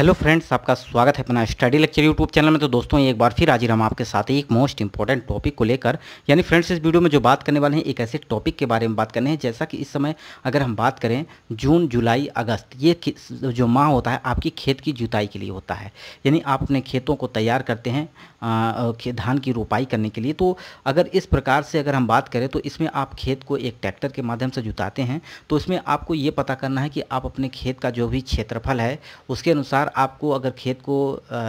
hello friends आपका स्वागत है अपना स्टडी लेक्चर यूट्यूब चैनल में तो दोस्तों एक बार फिर हाजिर हम आपके साथ ही एक मोस्ट इंपॉर्टेंट टॉपिक को लेकर यानी फ्रेंड्स इस वीडियो में जो बात करने वाले हैं एक ऐसे टॉपिक के बारे में बात करने हैं जैसा कि इस समय अगर हम बात करें जून जुलाई अगस्त ये जो माह होता है आपकी खेत की जुताई के लिए होता है यानी आप अपने खेतों को तैयार करते हैं धान की रोपाई करने के लिए तो अगर इस प्रकार से अगर हम बात करें तो इसमें आप खेत को एक ट्रैक्टर के माध्यम से जुताते हैं तो इसमें आपको ये पता करना है कि आप अपने खेत का जो भी क्षेत्रफल है उसके अनुसार आपको अगर खेत को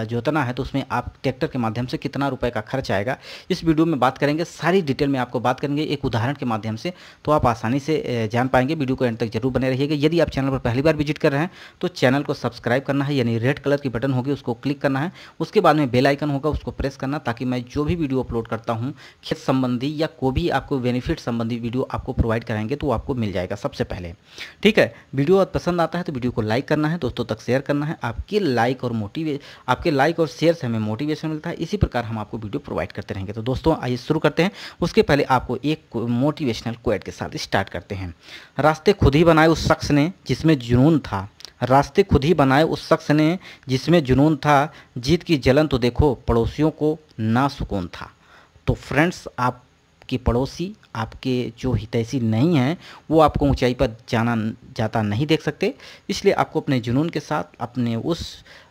जोतना है तो उसमें आप ट्रैक्टर के माध्यम से कितना रुपए का खर्च आएगा इस वीडियो में बात करेंगे सारी डिटेल में आपको बात करेंगे एक उदाहरण के माध्यम से तो आप आसानी से जान पाएंगे वीडियो को एंड तक जरूर बने रहिएगा यदि आप चैनल पर पहली बार विजिट कर रहे हैं तो चैनल को सब्सक्राइब करना है यानी रेड कलर की बटन होगी उसको क्लिक करना है उसके बाद में बेल आइकन होगा उसको प्रेस करना ताकि मैं जो भी वीडियो अपलोड करता हूँ खेत संबंधी या कोई भी आपको बेनिफिट संबंधी वीडियो आपको प्रोवाइड कराएंगे तो आपको मिल जाएगा सबसे पहले ठीक है वीडियो पसंद आता है तो वीडियो को लाइक करना है दोस्तों तक शेयर करना है आप आपके लाइक और मोटिवे आपके लाइक और शेयर से हमें मोटिवेशन मिलता है इसी प्रकार हम आपको वीडियो प्रोवाइड करते रहेंगे तो दोस्तों आइए शुरू करते हैं उसके पहले आपको एक मोटिवेशनल क्वेट के साथ स्टार्ट करते हैं रास्ते खुद ही बनाए उस शख्स ने जिसमें जुनून था रास्ते खुद ही बनाए उस शख्स ने जिसमें जुनून था जीत की जलन तो देखो पड़ोसियों को ना सुकून था तो फ्रेंड्स आप आपके पड़ोसी आपके जो हितैषी नहीं हैं वो आपको ऊंचाई पर जाना जाता नहीं देख सकते इसलिए आपको अपने जुनून के साथ अपने उस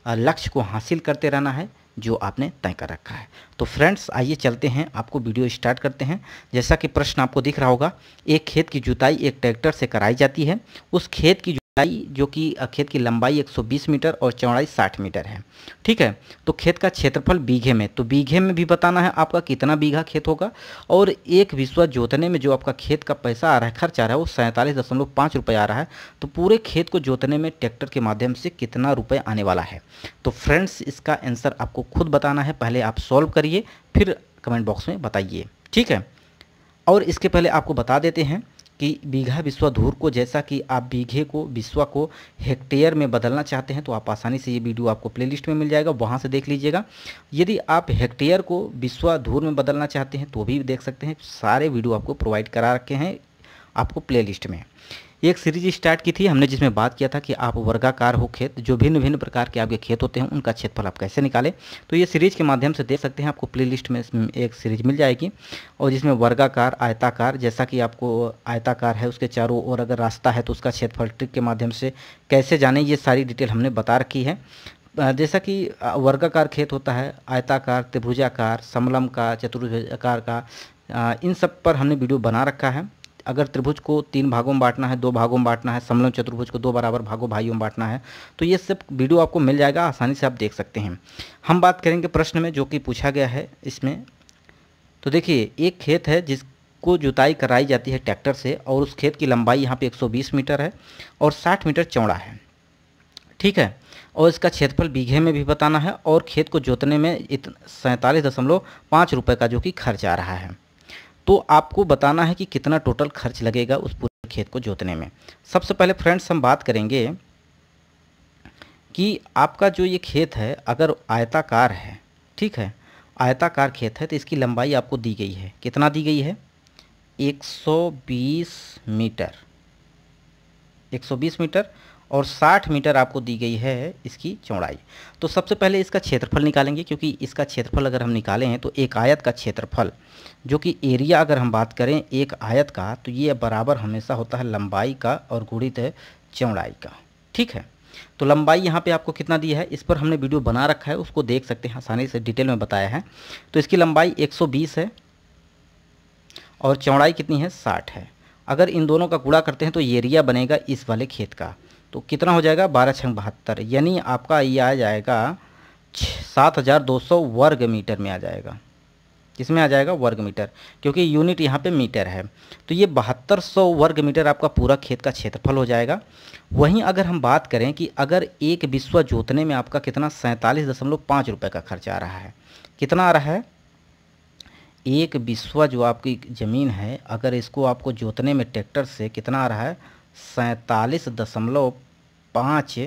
लक्ष्य को हासिल करते रहना है जो आपने तय कर रखा है तो फ्रेंड्स आइए चलते हैं आपको वीडियो स्टार्ट करते हैं जैसा कि प्रश्न आपको दिख रहा होगा एक खेत की जुताई एक ट्रैक्टर से कराई जाती है उस खेत की जो कि खेत की लंबाई 120 मीटर और चौड़ाई 60 मीटर है ठीक है तो खेत का क्षेत्रफल बीघे में तो बीघे में भी बताना है आपका कितना बीघा खेत होगा और एक विश्वा जोतने में जो आपका खेत का पैसा आ रहा है खर्च आ रहा है वो सैंतालीस दशमलव पाँच रुपये आ रहा है तो पूरे खेत को जोतने में ट्रैक्टर के माध्यम से कितना रुपये आने वाला है तो फ्रेंड्स इसका आंसर आपको खुद बताना है पहले आप सॉल्व करिए फिर कमेंट बॉक्स में बताइए ठीक है और इसके पहले आपको बता देते हैं कि बीघा विश्वा धूर को जैसा कि आप बीघे को विश्वा को हेक्टेयर में बदलना चाहते हैं तो आप आसानी से ये वीडियो आपको प्लेलिस्ट में मिल जाएगा वहाँ से देख लीजिएगा यदि आप हेक्टेयर को विश्वा धूर में बदलना चाहते हैं तो भी देख सकते हैं सारे वीडियो आपको प्रोवाइड करा रखे हैं आपको प्ले में एक सीरीज स्टार्ट की थी हमने जिसमें बात किया था कि आप वर्गाकार हो खेत जो भिन्न भिन्न प्रकार के आपके खेत होते हैं उनका क्षेत्रफल आप कैसे निकालें तो ये सीरीज के माध्यम से देख सकते हैं आपको लिस्ट में एक सीरीज मिल जाएगी और जिसमें वर्गाकार आयताकार जैसा कि आपको आयताकार है उसके चारों ओर अगर रास्ता है तो उसका क्षेत्रफल ट्रिक के माध्यम से कैसे जाने ये सारी डिटेल हमने बता रखी है जैसा कि वर्गाकार खेत होता है आयताकार त्रिभुजाकार समलम का चतुर्भुजाकार का इन सब पर हमने वीडियो बना रखा है अगर त्रिभुज को तीन भागों में बांटना है दो भागों में बांटना है समलम चतुर्भुज को दो बराबर भागों भाइयों में बांटना है तो ये सब वीडियो आपको मिल जाएगा आसानी से आप देख सकते हैं हम बात करेंगे प्रश्न में जो कि पूछा गया है इसमें तो देखिए एक खेत है जिस को जुताई कराई जाती है ट्रैक्टर से और उस खेत की लंबाई यहाँ पे 120 मीटर है और 60 मीटर चौड़ा है ठीक है और इसका क्षेत्रफल बीघे में भी बताना है और खेत को जोतने में इतना सैंतालीस दशमलव पाँच रुपये का जो कि खर्च आ रहा है तो आपको बताना है कि कितना टोटल खर्च लगेगा उस पूरे खेत को जोतने में सबसे पहले फ्रेंड्स हम बात करेंगे कि आपका जो ये खेत है अगर आयताकार है ठीक है आयताकार खेत है तो इसकी लंबाई आपको दी गई है कितना दी गई है 120 मीटर 120 मीटर और 60 मीटर आपको दी गई है इसकी चौड़ाई तो सबसे पहले इसका क्षेत्रफल निकालेंगे क्योंकि इसका क्षेत्रफल अगर हम निकालें तो एक आयत का क्षेत्रफल जो कि एरिया अगर हम बात करें एक आयत का तो ये बराबर हमेशा होता है लंबाई का और गुणित है चौड़ाई का ठीक है तो लंबाई यहाँ पे आपको कितना दिया है इस पर हमने वीडियो बना रखा है उसको देख सकते हैं आसानी से डिटेल में बताया है तो इसकी लंबाई 120 है और चौड़ाई कितनी है 60 है अगर इन दोनों का कूड़ा करते हैं तो एरिया बनेगा इस वाले खेत का तो कितना हो जाएगा बारह छंग बहत्तर यानी आपका ये आ जाएगा सात हज़ार दो सौ वर्ग मीटर में आ जाएगा किसमें आ जाएगा वर्ग मीटर क्योंकि यूनिट यहाँ पे मीटर है तो ये बहत्तर सौ वर्ग मीटर आपका पूरा खेत का क्षेत्रफल हो जाएगा वहीं अगर हम बात करें कि अगर एक विश्व जोतने में आपका कितना सैंतालीस दशमलव पाँच रुपये का खर्चा आ रहा है कितना आ रहा है एक विश्व जो आपकी ज़मीन है अगर इसको आपको जोतने में ट्रैक्टर से कितना आ रहा है सैंतालीस दशमलव पाँच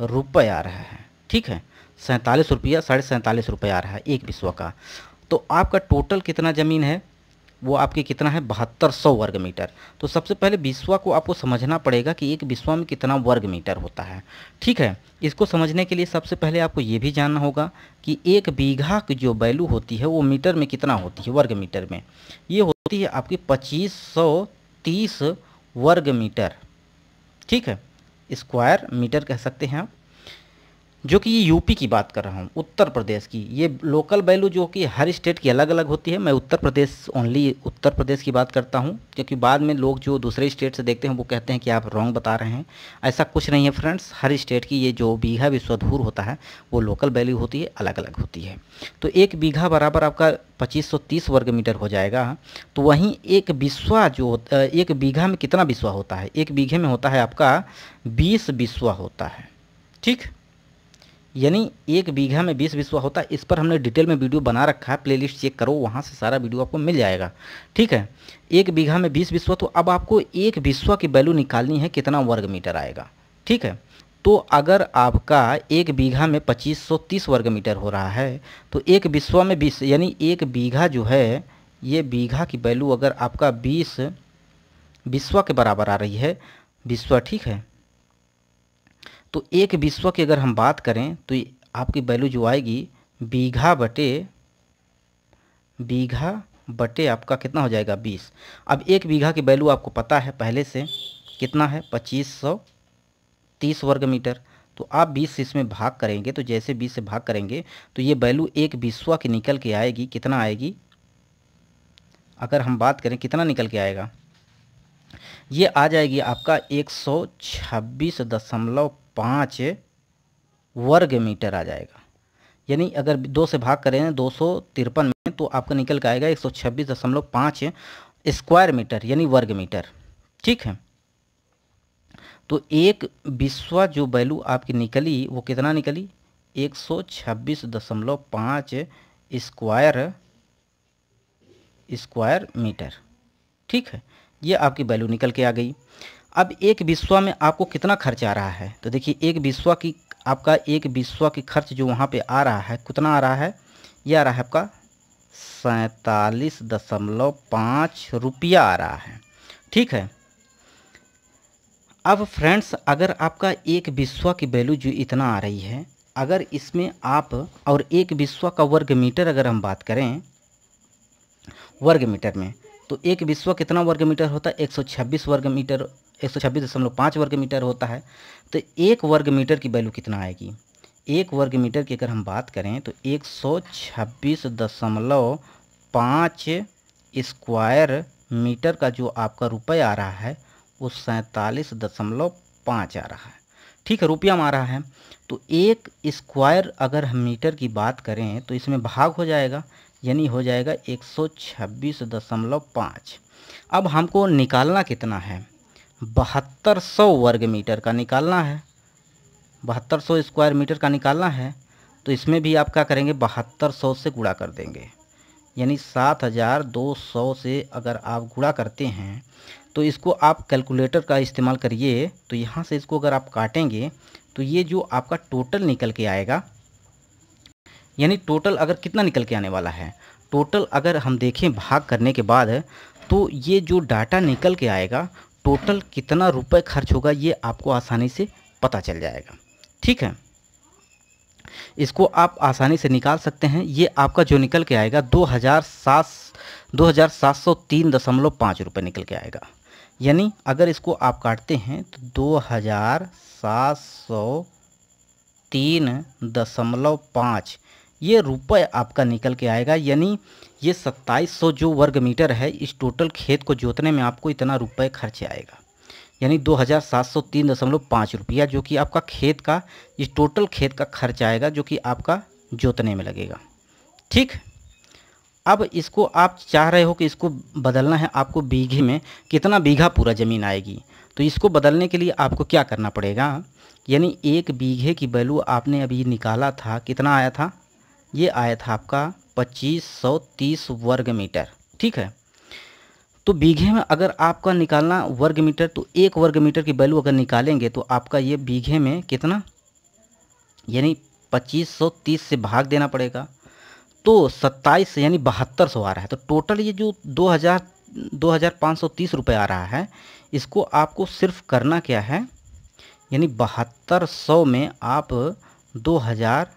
रुपये आ रहा है ठीक है सैंतालीस रुपया साढ़े सैंतालीस रुपये आ रहा है एक विश्व का तो आपका टोटल कितना ज़मीन है वो आपकी कितना है बहत्तर सौ वर्ग मीटर तो सबसे पहले विश्वा को आपको समझना पड़ेगा कि एक विश्वा में कितना वर्ग मीटर होता है ठीक है इसको समझने के लिए सबसे पहले आपको ये भी जानना होगा कि एक बीघा की जो वैल्यू होती है वो मीटर में कितना होती है वर्ग मीटर में ये होती है आपकी पच्चीस सौ तीस वर्ग मीटर ठीक है स्क्वायर मीटर कह सकते हैं आप जो कि ये यूपी की बात कर रहा हूँ उत्तर प्रदेश की ये लोकल वैल्यू जो कि हर स्टेट की अलग अलग होती है मैं उत्तर प्रदेश ओनली उत्तर प्रदेश की बात करता हूँ क्योंकि बाद में लोग जो दूसरे स्टेट से देखते हैं वो कहते हैं कि आप रॉन्ग बता रहे हैं ऐसा कुछ नहीं है फ्रेंड्स हर स्टेट की ये जो बीघा विश्वधूर होता है वो लोकल वैल्यू होती है अलग अलग होती है तो एक बीघा बराबर आपका पच्चीस वर्ग मीटर हो जाएगा तो वहीं एक बिस्वा जो एक बीघा में कितना बिस्वा होता है एक बीघे में होता है आपका बीस बिस्वा होता है ठीक यानी एक बीघा में बीस बिस्वा होता है इस पर हमने डिटेल में वीडियो बना रखा है प्लेलिस्ट चेक करो वहाँ से सारा वीडियो आपको मिल जाएगा ठीक है एक बीघा में बीस बिस्वा तो अब आपको एक बिस्वा की वैल्यू निकालनी है कितना वर्ग मीटर आएगा ठीक है तो अगर आपका एक बीघा में 2530 वर्ग मीटर हो रहा है तो एक बिस्वा में बीस यानी एक बीघा जो है ये बीघा की वैल्यू अगर आपका बीस बिस्वा के बराबर आ रही है बिस्वा ठीक है तो एक विश्व की अगर हम बात करें तो आपकी वैल्यू जो आएगी बीघा बटे बीघा बटे आपका कितना हो जाएगा बीस अब एक बीघा की वैल्यू आपको पता है पहले से कितना है पच्चीस सौ तीस वर्ग मीटर तो आप बीस से इसमें भाग करेंगे तो जैसे बीस से भाग करेंगे तो ये वैल्यू एक बीसवा की निकल के आएगी कितना आएगी अगर हम बात करें कितना निकल के आएगा ये आ जाएगी आपका एक सौ छब्बीस दशमलव पाँच वर्ग मीटर आ जाएगा यानी अगर दो से भाग करें दो सौ तिरपन में तो आपका निकल के आएगा एक सौ छब्बीस दशमलव पाँच स्क्वायर मीटर यानी वर्ग मीटर ठीक है तो एक विश्व जो वैल्यू आपकी निकली वो कितना निकली एक सौ छब्बीस दशमलव पाँच स्क्वायर स्क्वायर मीटर ठीक है ये आपकी वैल्यू निकल के आ गई अब एक बिस्वा में आपको कितना खर्च आ रहा है तो देखिए एक बिस्वा की आपका एक बिस्वा की खर्च जो वहाँ पे आ रहा है कितना आ रहा है यह आ रहा है आपका सैंतालीस दशमलव पाँच रुपया आ रहा है ठीक है अब फ्रेंड्स अगर आपका एक बिस्वा की वैल्यू जो इतना आ रही है अगर इसमें आप और एक बिस्वा का वर्ग मीटर अगर हम बात करें वर्ग मीटर में तो एक बिस्वा कितना वर्ग मीटर होता है 126 वर्ग मीटर एक सौ छब्बीस दशमलव पाँच वर्ग मीटर होता है तो एक वर्ग मीटर की वैल्यू कितना आएगी एक वर्ग मीटर की अगर हम बात करें तो एक सौ छब्बीस दशमलव पाँच स्क्वायर मीटर का जो आपका रुपये आ रहा है वो सैंतालीस दशमलव पाँच आ रहा है ठीक है रुपया में आ रहा है तो एक स्क्वायर अगर हम मीटर की बात करें तो इसमें भाग हो जाएगा यानी हो जाएगा एक सौ छब्बीस दशमलव पाँच अब हमको निकालना कितना है बहत्तर सौ वर्ग मीटर का निकालना है बहत्तर सौ स्क्वायर मीटर का निकालना है तो इसमें भी आप क्या करेंगे बहत्तर सौ से गुणा कर देंगे यानी सात हज़ार दो सौ से अगर आप गुणा करते हैं तो इसको आप कैलकुलेटर का इस्तेमाल करिए तो यहाँ से इसको अगर आप काटेंगे तो ये जो आपका टोटल निकल के आएगा यानी टोटल अगर कितना निकल के आने वाला है टोटल अगर हम देखें भाग करने के बाद तो ये जो डाटा निकल के आएगा टोटल कितना रुपए खर्च होगा ये आपको आसानी से पता चल जाएगा ठीक है इसको आप आसानी से निकाल सकते हैं ये आपका जो निकल के आएगा दो हज़ार सात दो हज़ार सात सौ तीन दशमलव पाँच रुपये निकल के आएगा यानी अगर इसको आप काटते हैं तो दो हज़ार सात सौ तीन दशमलव पाँच ये रुपये आपका निकल के आएगा यानी ये सत्ताईस सौ जो वर्ग मीटर है इस टोटल खेत को जोतने में आपको इतना रुपये खर्च आएगा यानी दो हज़ार सात सौ तीन दशमलव पाँच रुपया जो कि आपका खेत का इस टोटल खेत का खर्च आएगा जो कि आपका जोतने में लगेगा ठीक अब इसको आप चाह रहे हो कि इसको बदलना है आपको बीघे में कितना बीघा पूरा ज़मीन आएगी तो इसको बदलने के लिए आपको क्या करना पड़ेगा यानी एक बीघे की वैल्यू आपने अभी निकाला था कितना आया था ये आया था आपका पच्चीस सौ तीस वर्ग मीटर ठीक है तो बीघे में अगर आपका निकालना वर्ग मीटर तो एक वर्ग मीटर की वैल्यू अगर निकालेंगे तो आपका ये बीघे में कितना यानी पच्चीस सौ तीस से भाग देना पड़ेगा तो सत्ताईस यानी बहत्तर सौ आ रहा है तो टोटल ये जो दो हज़ार दो हज़ार पाँच सौ तीस रुपये आ रहा है इसको आपको सिर्फ करना क्या है यानी बहत्तर सौ में आप दो हज़ार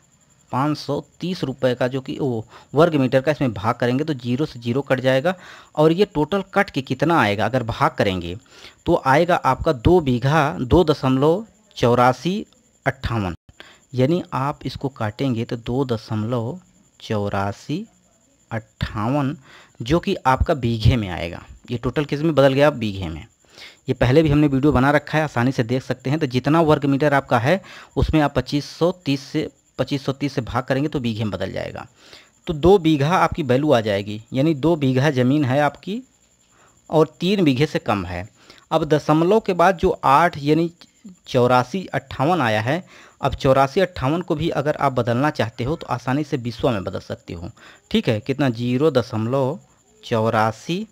पाँच सौ तीस रुपये का जो कि वो वर्ग मीटर का इसमें भाग करेंगे तो जीरो से जीरो कट जाएगा और ये टोटल कट के कितना आएगा अगर भाग करेंगे तो आएगा आपका दो बीघा दो दशमलव चौरासी अट्ठावन यानी आप इसको काटेंगे तो दो दशमलव चौरासी अट्ठावन जो कि आपका बीघे में आएगा ये टोटल किस में बदल गया बीघे में ये पहले भी हमने वीडियो बना रखा है आसानी से देख सकते हैं तो जितना वर्ग मीटर आपका है उसमें आप 2530 से पच्चीस सौ तीस से भाग करेंगे तो बीघे में बदल जाएगा तो दो बीघा आपकी वैल्यू आ जाएगी यानी दो बीघा ज़मीन है आपकी और तीन बीघे से कम है अब दशमलव के बाद जो आठ यानी चौरासी अट्ठावन आया है अब चौरासी अट्ठावन को भी अगर आप बदलना चाहते हो तो आसानी से बीसवा में बदल सकते हो ठीक है कितना जीरो दशमलव चौरासी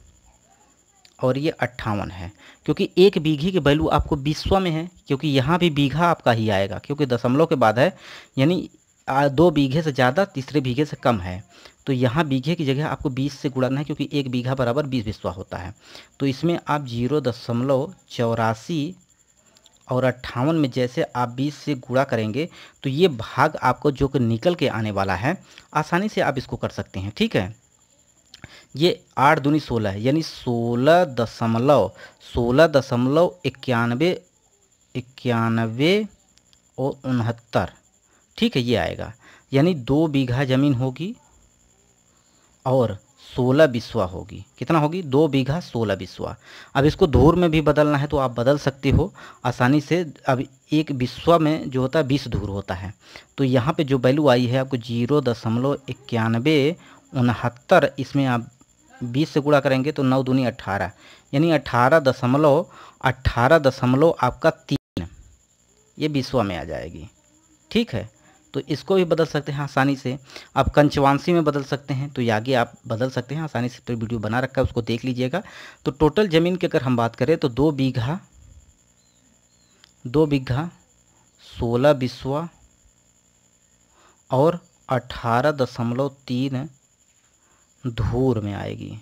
और ये अट्ठावन है क्योंकि एक बीघे की वैल्यू आपको बीसवा में है क्योंकि यहाँ भी बीघा आपका ही आएगा क्योंकि दशमलव के बाद है यानी दो बीघे से ज़्यादा तीसरे बीघे से कम है तो यहाँ बीघे की जगह आपको बीस से गुड़ाना है क्योंकि एक बीघा बराबर बीस बीसवा होता है तो इसमें आप जीरो दशमलव चौरासी और अट्ठावन में जैसे आप बीस से गुड़ा करेंगे तो ये भाग आपको जो कि निकल के आने वाला है आसानी से आप इसको कर सकते हैं ठीक है ये आठ दूनी सोलह है यानी सोलह दशमलव सोलह दशमलव इक्यानवे इक्यानवे और उनहत्तर ठीक है ये आएगा यानी दो बीघा ज़मीन होगी और सोलह बिस्वा होगी कितना होगी दो बीघा सोलह बिस्वा अब इसको धूर में भी बदलना है तो आप बदल सकते हो आसानी से अब एक बिस्वा में जो होता है बीस धूर होता है तो यहाँ पे जो वैल्यू आई है आपको जीरो दशमलव इक्यानवे उनहत्तर इसमें आप बीस से गुणा करेंगे तो नौ दूनी अट्ठारह यानी अट्ठारह दशमलव अट्ठारह दशमलव आपका तीन ये बीसवा में आ जाएगी ठीक है तो इसको भी बदल सकते हैं आसानी से आप कंचवांशी में बदल सकते हैं तो यागे आप बदल सकते हैं आसानी से तो वीडियो बना रखा है उसको देख लीजिएगा तो टोटल ज़मीन की अगर हम बात करें तो दो बीघा दो बीघा सोलह बीसवा और अठारह दशमलव तीन धूर में आएगी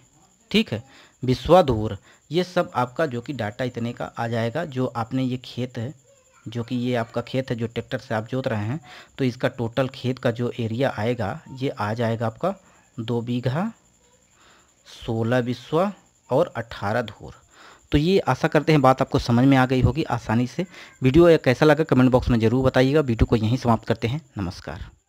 ठीक है विश्वाधूर ये सब आपका जो कि डाटा इतने का आ जाएगा जो आपने ये खेत है जो कि ये आपका खेत है जो ट्रैक्टर से आप जोत रहे हैं तो इसका टोटल खेत का जो एरिया आएगा ये आ जाएगा आपका दो बीघा सोलह विश्वा और अठारह धूर तो ये आशा करते हैं बात आपको समझ में आ गई होगी आसानी से वीडियो कैसा लगा कमेंट बॉक्स में ज़रूर बताइएगा वीडियो को यहीं समाप्त करते हैं नमस्कार